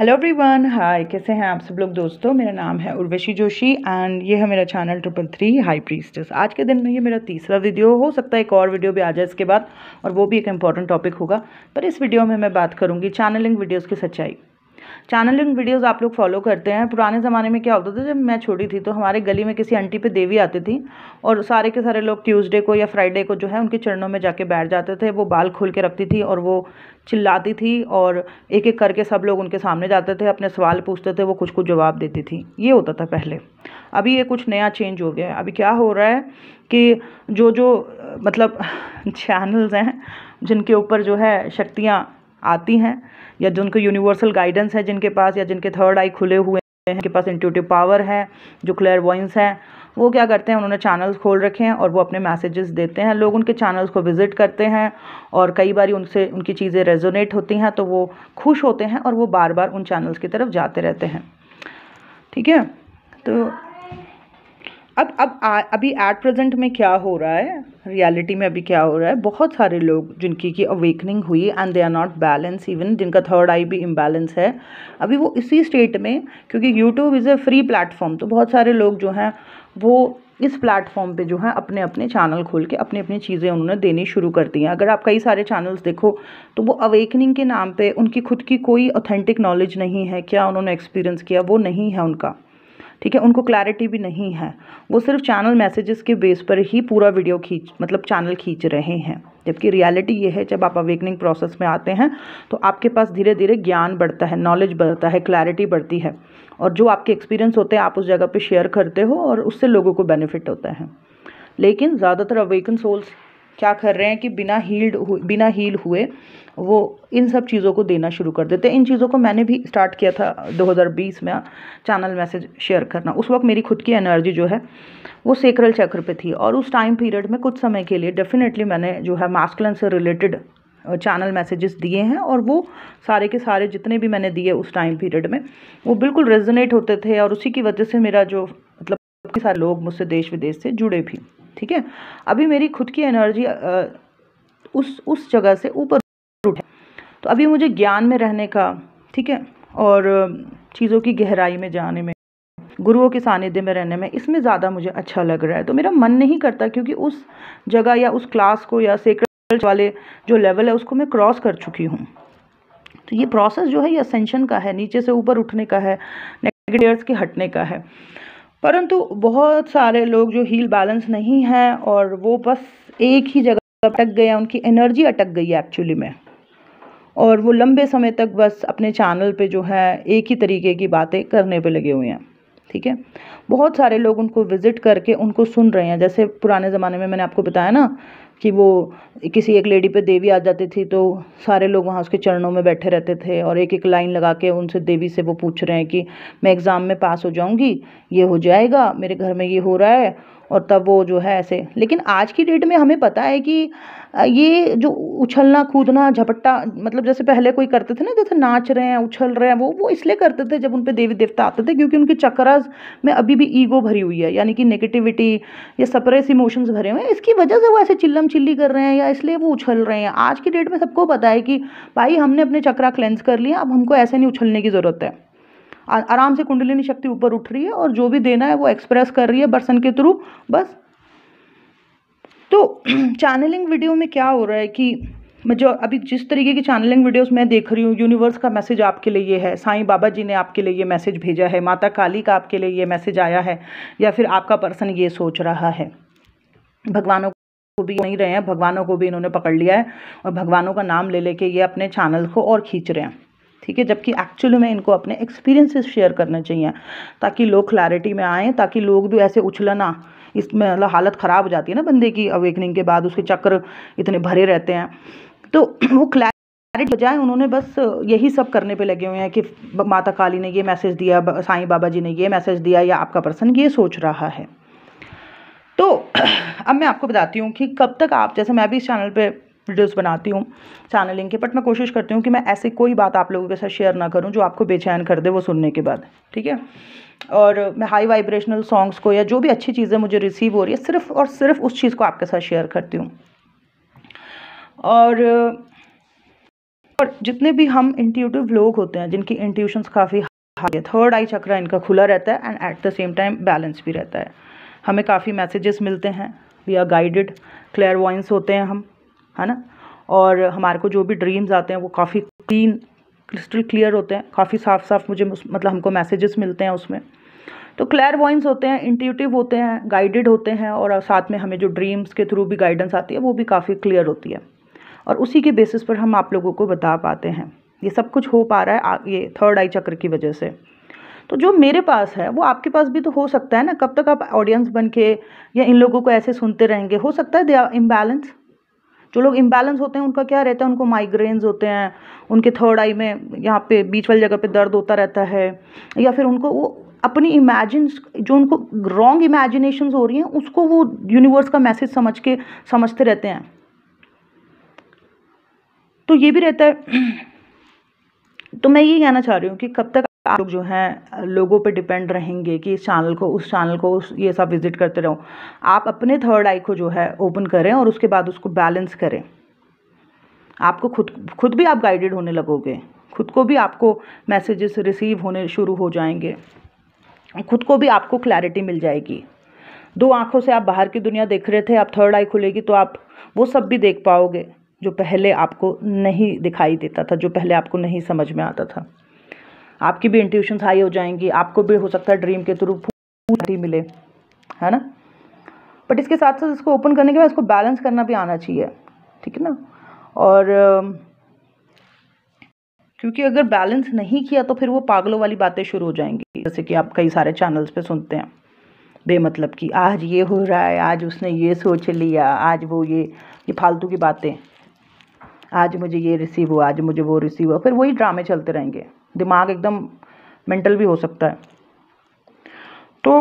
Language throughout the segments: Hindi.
हेलो एवरीवन हाय कैसे हैं आप सब लोग दोस्तों मेरा नाम है उर्वशी जोशी एंड ये है मेरा channel triple three high priests आज के दिन में ये मेरा तीसरा वीडियो हो सकता है एक और वीडियो भी आ जाए इसके बाद और वो भी एक इम्पॉर्टेंट टॉपिक होगा पर इस वीडियो में मैं बात करूँगी चैनलिंग वीडियोज़ की सच्चाई चैनलिंग वीडियोस आप लोग फॉलो करते हैं पुराने ज़माने में क्या होता था जब मैं छोटी थी तो हमारे गली में किसी आंटी पे देवी आती थी और सारे के सारे लोग ट्यूसडे को या फ्राइडे को जो है उनके चरणों में जाके बैठ जाते थे वो बाल खोल के रखती थी और वो चिल्लाती थी और एक एक करके सब लोग उनके सामने जाते थे अपने सवाल पूछते थे वो कुछ कुछ जवाब देती थी ये होता था पहले अभी ये कुछ नया चेंज हो गया है अभी क्या हो रहा है कि जो जो मतलब चैनल्स हैं जिनके ऊपर जो है शक्तियाँ आती हैं या जिनको यूनिवर्सल गाइडेंस है जिनके पास या जिनके थर्ड आई खुले हुए हैं जिनके पास इंट्यूटिव पावर है जो क्लियर वॉइंस हैं वो क्या करते हैं उन्होंने चैनल्स खोल रखे हैं और वो अपने मैसेजेस देते हैं लोग उनके चैनल्स को विज़िट करते हैं और कई बार उनसे उनकी चीज़ें रेजोनेट होती हैं तो वो खुश होते हैं और वो बार बार उन चैनल्स की तरफ जाते रहते हैं ठीक है तो अब अब आ, अभी एट प्रेजेंट में क्या हो रहा है रियलिटी में अभी क्या हो रहा है बहुत सारे लोग जिनकी की अवेकनिंग हुई and they are not balance even जिनका थर्ड आई भी इम्बैलेंस है अभी वो इसी स्टेट में क्योंकि YouTube is a free platform तो बहुत सारे लोग जो हैं वो इस प्लेटफॉर्म पे जो है अपने अपने चैनल खोल के अपनी अपनी चीज़ें उन्होंने देनी शुरू कर दी हैं अगर आप कई सारे चैनल्स देखो तो वो अवेकनिंग के नाम पे उनकी खुद की कोई ऑथेंटिक नॉलेज नहीं है क्या उन्होंने एक्सपीरियंस किया वो नहीं है उनका ठीक है उनको क्लैरिटी भी नहीं है वो सिर्फ चैनल मैसेजेस के बेस पर ही पूरा वीडियो खींच मतलब चैनल खींच रहे हैं जबकि रियलिटी ये है जब आप अवेकनिंग प्रोसेस में आते हैं तो आपके पास धीरे धीरे ज्ञान बढ़ता है नॉलेज बढ़ता है क्लैरिटी बढ़ती है और जो आपके एक्सपीरियंस होते हैं आप उस जगह पर शेयर करते हो और उससे लोगों को बेनिफिट होता है लेकिन ज़्यादातर अवेकन सोल्स क्या कर रहे हैं कि बिना हील्ड बिना हील हुए वो इन सब चीज़ों को देना शुरू कर देते हैं इन चीज़ों को मैंने भी स्टार्ट किया था 2020 में चैनल मैसेज शेयर करना उस वक्त मेरी खुद की एनर्जी जो है वो सेक्रल चक्र पे थी और उस टाइम पीरियड में कुछ समय के लिए डेफिनेटली मैंने जो है मास्कुलन से रिलेटेड चैनल मैसेजेस दिए हैं और वो सारे के सारे जितने भी मैंने दिए उस टाइम पीरियड में वो बिल्कुल रेजोनेट होते थे और उसी की वजह से मेरा जो मतलब सारे लोग मुझसे देश विदेश से जुड़े भी ठीक है अभी मेरी खुद की एनर्जी उस उस जगह से ऊपर उठे तो अभी मुझे ज्ञान में रहने का ठीक है और चीज़ों की गहराई में जाने में गुरुओं के सानिध्य में रहने में इसमें ज़्यादा मुझे अच्छा लग रहा है तो मेरा मन नहीं करता क्योंकि उस जगह या उस क्लास को या सेक्रेट वाले जो लेवल है उसको मैं क्रॉस कर चुकी हूँ तो ये प्रोसेस जो है ये असेंशन का है नीचे से ऊपर उठने का है नेगेटिव के हटने का है परंतु बहुत सारे लोग जो हील बैलेंस नहीं हैं और वो बस एक ही जगह अटक गए उनकी एनर्जी अटक गई है एक्चुअली में और वो लंबे समय तक बस अपने चैनल पे जो है एक ही तरीके की बातें करने पे लगे हुए हैं ठीक है बहुत सारे लोग उनको विज़िट करके उनको सुन रहे हैं जैसे पुराने ज़माने में मैंने आपको बताया ना कि वो किसी एक लेडी पे देवी आ जाती थी तो सारे लोग वहाँ उसके चरणों में बैठे रहते थे और एक एक लाइन लगा के उनसे देवी से वो पूछ रहे हैं कि मैं एग्ज़ाम में पास हो जाऊँगी ये हो जाएगा मेरे घर में ये हो रहा है और तब वो जो है ऐसे लेकिन आज की डेट में हमें पता है कि ये जो उछलना कूदना झपट्टा मतलब जैसे पहले कोई करते थे ना जैसे नाच रहे हैं उछल रहे हैं वो वो इसलिए करते थे जब उन पर देवी देवता आते थे क्योंकि उनके चक्रास में अभी भी ईगो भरी हुई है यानी कि नेगेटिविटी या सप्रेस इमोशंस भरे हुए हैं इसकी वजह से वो ऐसे चिल्लम चिल्ली कर रहे हैं या इसलिए वो उछल रहे हैं आज की डेट में सबको पता है कि भाई हमने अपने चक्रा क्लेंस कर लिया अब हमको ऐसे नहीं उछलने की ज़रूरत है आराम से कुंडलिनी शक्ति ऊपर उठ रही है और जो भी देना है वो एक्सप्रेस कर रही है बर्सन के थ्रू बस तो चैनलिंग वीडियो में क्या हो रहा है कि जो अभी जिस तरीके की चैनलिंग वीडियोस मैं देख रही हूँ यूनिवर्स का मैसेज आपके लिए ये है साईं बाबा जी ने आपके लिए ये मैसेज भेजा है माता काली का आपके लिए ये मैसेज आया है या फिर आपका पर्सन ये सोच रहा है भगवानों को भी नहीं रहे हैं भगवानों को भी इन्होंने पकड़ लिया है और भगवानों का नाम ले लेके ये अपने चैनल को और खींच रहे हैं ठीक है जबकि एक्चुअली में इनको अपने एक्सपीरियंसेस शेयर करना चाहिए ताकि लोग क्लैरिटी में आएँ ताकि लोग भी ऐसे उछलना इसमें मतलब हालत ख़राब हो जाती है ना बंदे की अवेकनिंग के बाद उसके चक्र इतने भरे रहते हैं तो वो क्लैश डायरेक्ट बजाय उन्होंने बस यही सब करने पे लगे हुए हैं कि माता काली ने ये मैसेज दिया साईं बाबा जी ने ये मैसेज दिया या आपका पर्सन ये सोच रहा है तो अब मैं आपको बताती हूँ कि कब तक आप जैसे मैं भी इस चैनल पे वीडियोस बनाती हूँ चैनलिंग के बट मैं कोशिश करती हूँ कि मैं ऐसी कोई बात आप लोगों के साथ शेयर ना करूँ जो आपको बेचैन कर दे वो सुनने के बाद ठीक है और मैं हाई वाइब्रेशनल सॉन्ग्स को या जो भी अच्छी चीज़ें मुझे रिसीव हो रही है सिर्फ और सिर्फ उस चीज़ को आपके साथ शेयर करती हूँ और और जितने भी हम इंट्यूटिव लोग होते हैं जिनकी इंट्यूशंस काफ़ी हाई है थर्ड आई चक्रा इनका खुला रहता है and at the same time balance भी रहता है हमें काफ़ी मैसेजेस मिलते हैं we are guided clear voices होते हैं हम है ना और हमारे को जो भी ड्रीम्स आते हैं वो काफ़ी क्लीन क्रिस्टल क्लियर होते हैं काफ़ी साफ साफ मुझे मतलब हमको मैसेजेस मिलते हैं उसमें तो क्लैर वॉइंस होते हैं इंट्यूटिव होते हैं गाइडेड होते हैं और साथ में हमें जो ड्रीम्स के थ्रू भी गाइडेंस आती है वो भी काफ़ी क्लियर होती है और उसी के बेसिस पर हम आप लोगों को बता पाते हैं ये सब कुछ हो पा रहा है ये थर्ड आई चक्र की वजह से तो जो मेरे पास है वो आपके पास भी तो हो सकता है ना कब तक आप ऑडियंस बन के या इन लोगों को ऐसे सुनते रहेंगे हो सकता है दे आर इम्बैलेंस जो लोग इम्बैलेंस होते हैं उनका क्या रहता है उनको माइग्रेन्स होते हैं उनके थर्ड आई में यहाँ पे बीच वाली जगह पे दर्द होता रहता है या फिर उनको वो अपनी इमेजिन जो उनको रॉन्ग इमेजिनेशन हो रही हैं उसको वो यूनिवर्स का मैसेज समझ के समझते रहते हैं तो ये भी रहता है तो मैं ये कहना चाह रही हूँ कि कब तक आप लोग जो हैं लोगों पे डिपेंड रहेंगे कि इस चैनल को उस चैनल को उस ये सब विजिट करते रहो आप अपने थर्ड आई को जो है ओपन करें और उसके बाद उसको बैलेंस करें आपको खुद खुद भी आप गाइडेड होने लगोगे खुद को भी आपको मैसेजेस रिसीव होने शुरू हो जाएंगे खुद को भी आपको क्लैरिटी मिल जाएगी दो आँखों से आप बाहर की दुनिया देख रहे थे आप थर्ड आई खुलेगी तो आप वो सब भी देख पाओगे जो पहले आपको नहीं दिखाई देता था जो पहले आपको नहीं समझ में आता था आपकी भी इंट्यूशन हाई हो जाएंगी आपको भी हो सकता है ड्रीम के थ्रू पूरी मिले है ना बट इसके साथ साथ इसको ओपन करने के बाद इसको बैलेंस करना भी आना चाहिए ठीक है ना और क्योंकि अगर बैलेंस नहीं किया तो फिर वो पागलों वाली बातें शुरू हो जाएंगी जैसे कि आप कई सारे चैनल्स पे सुनते हैं बेमतलब कि आज ये हो रहा है आज उसने ये सोच लिया आज वो ये ये फालतू की बातें आज मुझे ये रिसीव हुआ आज मुझे वो रिसीव हुआ फिर वही ड्रामे चलते रहेंगे दिमाग एकदम मेंटल भी हो सकता है तो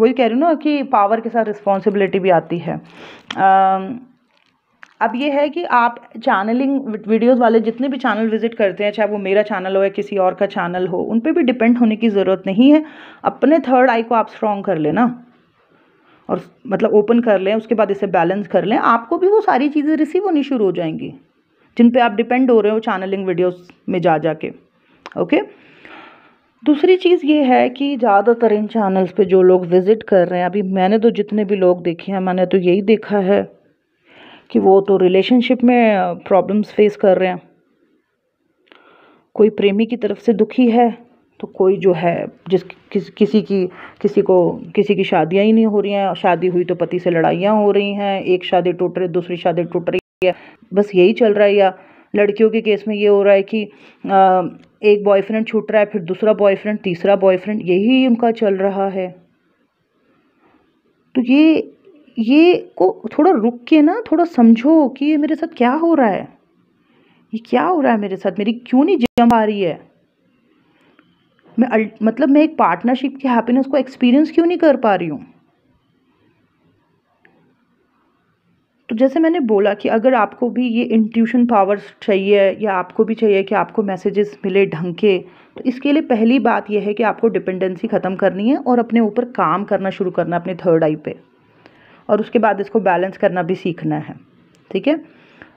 वही कह रही हूँ ना कि पावर के साथ रिस्पॉन्सिबिलिटी भी आती है आ, अब ये है कि आप चैनलिंग वीडियोस वाले जितने भी चैनल विजिट करते हैं चाहे वो मेरा चैनल हो या किसी और का चैनल हो उन पे भी डिपेंड होने की ज़रूरत नहीं है अपने थर्ड आई को आप स्ट्रॉन्ग कर लेना और मतलब ओपन कर लें उसके बाद इसे बैलेंस कर लें आपको भी वो सारी चीज़ें रिसीव होनी शुरू हो जाएंगी जिन पे आप डिपेंड हो रहे हो चैनलिंग वीडियोस में जा जाके ओके दूसरी चीज़ ये है कि ज़्यादातर इन चैनल्स पे जो लोग विज़िट कर रहे हैं अभी मैंने तो जितने भी लोग देखे हैं मैंने तो यही देखा है कि वो तो रिलेशनशिप में प्रॉब्लम्स फेस कर रहे हैं कोई प्रेमी की तरफ से दुखी है तो कोई जो है जिस किस किसी की किसी को किसी की शादियां ही नहीं हो रही हैं शादी हुई तो पति से लड़ाइयाँ हो रही हैं एक शादी टूट रही दूसरी शादी टूट रही बस यही चल रहा है या लड़कियों के केस में ये हो रहा है कि आ, एक बॉयफ्रेंड छूट रहा है फिर दूसरा बॉयफ्रेंड तीसरा बॉयफ्रेंड यही उनका चल रहा है तो ये ये को थोड़ा रुक के ना थोड़ा समझो कि ये मेरे साथ क्या हो रहा है ये क्या हो रहा है मेरे साथ मेरी क्यों नहीं जम आ रही है मैं मतलब मैं एक पार्टनरशिप की हैप्पीनेस को एक्सपीरियंस क्यों नहीं कर पा रही हूँ तो जैसे मैंने बोला कि अगर आपको भी ये इंट्यूशन पावर्स चाहिए या आपको भी चाहिए कि आपको मैसेजेस मिले ढंग के तो इसके लिए पहली बात यह है कि आपको डिपेंडेंसी ख़त्म करनी है और अपने ऊपर काम करना शुरू करना अपने थर्ड आई पे और उसके बाद इसको बैलेंस करना भी सीखना है ठीक है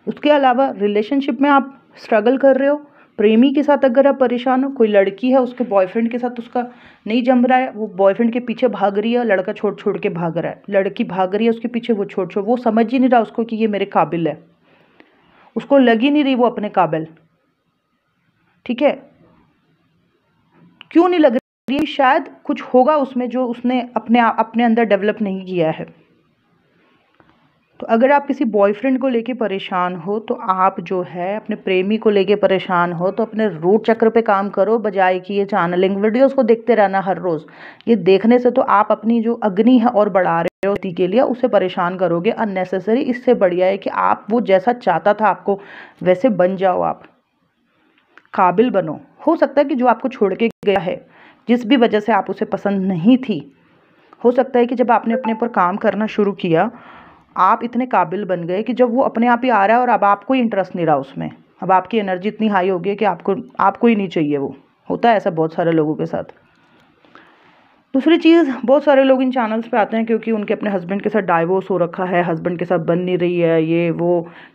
उसके अलावा रिलेशनशिप में आप स्ट्रगल कर रहे हो प्रेमी के साथ अगर आप परेशान हो कोई लड़की है उसके बॉयफ्रेंड के साथ उसका नहीं जम रहा है वो बॉयफ्रेंड के पीछे भाग रही है लड़का छोड़ छोड़ के भाग रहा है लड़की भाग रही है उसके पीछे वो छोड़ छोड़ वो समझ ही नहीं रहा उसको कि ये मेरे काबिल है उसको लग ही नहीं रही वो अपने काबिल ठीक है क्यों नहीं लग रही शायद कुछ होगा उसमें जो उसने अपने अपने अंदर डेवलप नहीं किया है तो अगर आप किसी बॉयफ्रेंड को लेके परेशान हो तो आप जो है अपने प्रेमी को लेके परेशान हो तो अपने रूट चक्र पे काम करो बजाय कि ये चैनलिंग वीडियोस को देखते रहना हर रोज़ ये देखने से तो आप अपनी जो अग्नि है और बढ़ा रहे हो के लिए उसे परेशान करोगे अननेसेसरी इससे बढ़िया है कि आप वो जैसा चाहता था आपको वैसे बन जाओ आप काबिल बनो हो सकता है कि जो आपको छोड़ के गया है जिस भी वजह से आप उसे पसंद नहीं थी हो सकता है कि जब आपने अपने ऊपर काम करना शुरू किया आप इतने काबिल बन गए कि जब वो अपने आप ही आ रहा है और अब आपको ही इंटरेस्ट नहीं रहा उसमें अब आपकी एनर्जी इतनी हाई हो गई है कि आपको आपको ही नहीं चाहिए वो होता है ऐसा बहुत सारे लोगों के साथ दूसरी चीज़ बहुत सारे लोग इन चैनल्स पे आते हैं क्योंकि उनके अपने हस्बैंड के साथ डाइवोर्स हो रखा है हस्बैंड के साथ बन नहीं रही है ये वो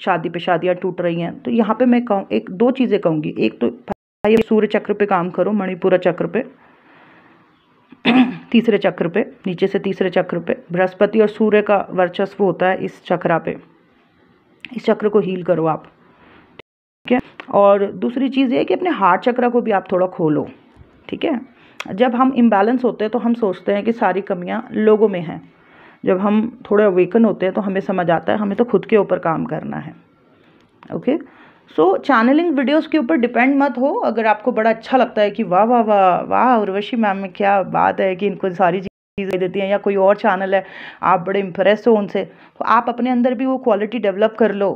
शादी पे शादियाँ टूट रही हैं तो यहाँ पे मैं कहूँ एक दो चीज़ें कहूँगी एक तो भाई सूर्य चक्र पे काम करो मणिपुरा चक्र पे तीसरे चक्र पे नीचे से तीसरे चक्र पे बृहस्पति और सूर्य का वर्चस्व होता है इस चक्रा पे इस चक्र को हील करो आप ठीक है और दूसरी चीज़ ये कि अपने हार्ट चक्रा को भी आप थोड़ा खोलो ठीक है जब हम इम्बैलेंस होते हैं तो हम सोचते हैं कि सारी कमियाँ लोगों में हैं जब हम थोड़े अवेकन होते हैं तो हमें समझ आता है हमें तो खुद के ऊपर काम करना है okay okay? So channelling videos के ऊपर डिपेंड मत हो अगर आपको बड़ा अच्छा लगता है कि वाह वाह वाह वाह उर्वशी मैम में क्या बात है कि इनको सारी चीज़ें देती हैं या कोई और चैनल है आप बड़े इम्प्रेस हो उनसे तो आप अपने अंदर भी वो क्वालिटी डेवलप कर लो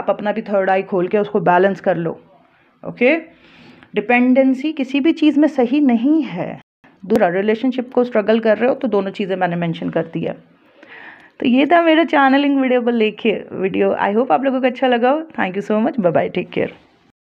आप अपना भी थर्ड आई खोल के उसको बैलेंस कर लो ओके डिपेंडेंसी किसी भी चीज़ में सही नहीं है दूसरा रिलेशनशिप को स्ट्रगल कर रहे हो तो दोनों चीज़ें मैंने मैंशन कर दी है तो ये था मेरा चैनलिंग वीडियो को लेके वीडियो आई होप आप लोगों को अच्छा लगा हो thank you so much bye bye take care